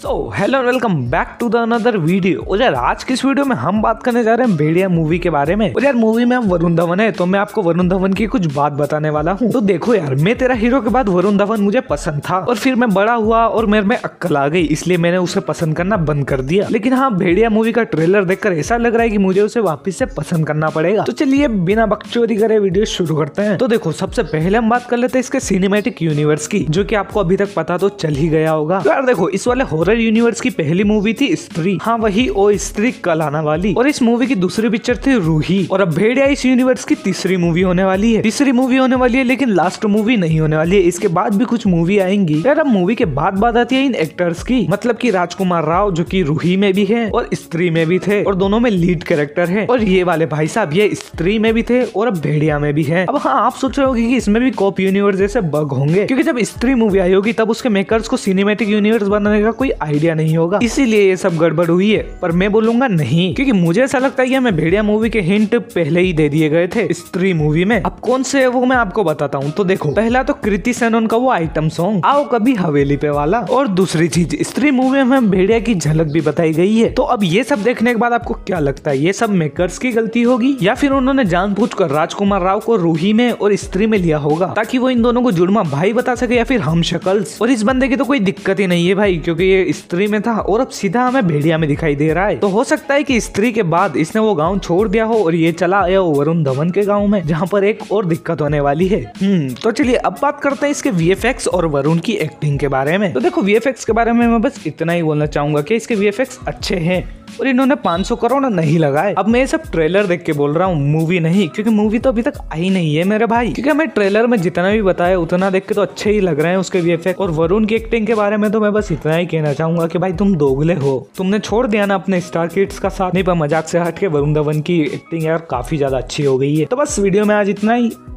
so hello welcome back to the another video और यार आज किस वीडियो में हम बात करने जा रहे हैं भेड़िया मूवी के बारे में और यार मूवी में वरुण धवन है तो मैं आपको वरुण धवन की कुछ बात बताने वाला हूँ तो देखो यार मैं तेरा हीरो के बाद वरुण धवन मुझे पसंद था और फिर मैं बड़ा हुआ और मेरे में अक्कल आ गई इसलिए मैंने उसे पसंद करना बंद कर दिया लेकिन हाँ भेड़िया मूवी का ट्रेलर देखकर ऐसा लग रहा है की मुझे उसे वापिस से पसंद करना पड़ेगा तो चलिए बिना बकचोरी करे वीडियो शुरू करते हैं तो देखो सबसे पहले हम बात कर लेते हैं इसके सिनेमेटिक यूनिवर्स की जो की आपको अभी तक पता तो चल ही गया होगा तो यार देखो इस वाले हॉरर यूनिवर्स की पहली मूवी थी स्त्री हाँ वही ओ स्त्री कल आना वाली और इस मूवी की दूसरी पिक्चर थी रूही और अब भेड़िया इस यूनिवर्स की तीसरी मूवी होने वाली है तीसरी मूवी होने वाली है लेकिन लास्ट मूवी नहीं होने वाली है इसके बाद भी कुछ मूवी आएंगी यार अब मूवी के बाद बात आती है इन एक्टर्स की मतलब की राजकुमार राव जो की रूही में भी है और स्त्री में भी थे और दोनों में लीड कैरेक्टर है और ये वाले भाई साहब ये स्त्री में भी थे और अब भेड़िया में भी है अब हाँ आप सोच रहे होगी की इसमें भी कॉप यूनिवर्स जैसे बग होंगे क्योंकि जब स्त्री मूवी आई होगी तब उसके मेकर्स को सिनेमेटिक यूनिवर्स बनाने का कोई आइडिया नहीं होगा इसीलिए ये सब गड़बड़ हुई है पर मैं बोलूंगा नहीं क्योंकि मुझे ऐसा लगता है कि हमें भेड़िया मूवी के हिंट पहले ही दे दिए गए थे स्त्री मूवी में अब कौन से है वो मैं आपको बताता हूँ तो देखो पहला तो कृति सेन का वो आइटम सॉन्ग आओ कभी हवेली पे वाला और दूसरी चीज स्त्री मूवी में भेड़िया की झलक भी बताई गई है तो अब ये सब देखने के बाद आपको क्या लगता है ये सब मेकर्स की गलती होगी या फिर उन्होंने जान राजकुमार राव को रूही में और स्त्री में लिया होगा ताकि वो इन दोनों को जुड़मा भाई बता सके या फिर हम शक्ल और इस बंदे की तो कोई दिक्कत ही नहीं है भाई क्योंकि ये स्त्री में था और अब सीधा हमें भेड़िया में दिखाई दे रहा है तो हो सकता है की स्त्री के बाद इसने वो गाँव छोड़ दिया हो और ये चला आया हो वरुण धवन के गाँव में जहाँ पर एक और दिक्कत होने वाली है हम्म, तो चलिए अब बात करते हैं इसके वी और वरुण की एक्टिंग के बारे में तो देखो वी के बारे में मैं बस इतना ही बोलना चाहूंगा की इसके वी अच्छे है और इन्होंने 500 करोड़ नहीं लगाए अब मैं ये सब ट्रेलर देख के बोल रहा हूँ मूवी नहीं क्योंकि मूवी तो अभी तक आई नहीं है मेरे भाई क्योंकि हमें ट्रेलर में जितना भी बताया उतना देख के तो अच्छे ही लग रहे हैं उसके वी और वरुण की एक्टिंग के बारे में तो मैं बस इतना ही कहना चाहूंगा की भाई तुम दोगले हो तुमने छोड़ दिया ना अपने स्टार किड्स का साथ नहीं पर मजाक से हट के वरुण धवन की एक्टिंग यार काफी ज्यादा अच्छी हो गई है तो बस वीडियो में आज इतना ही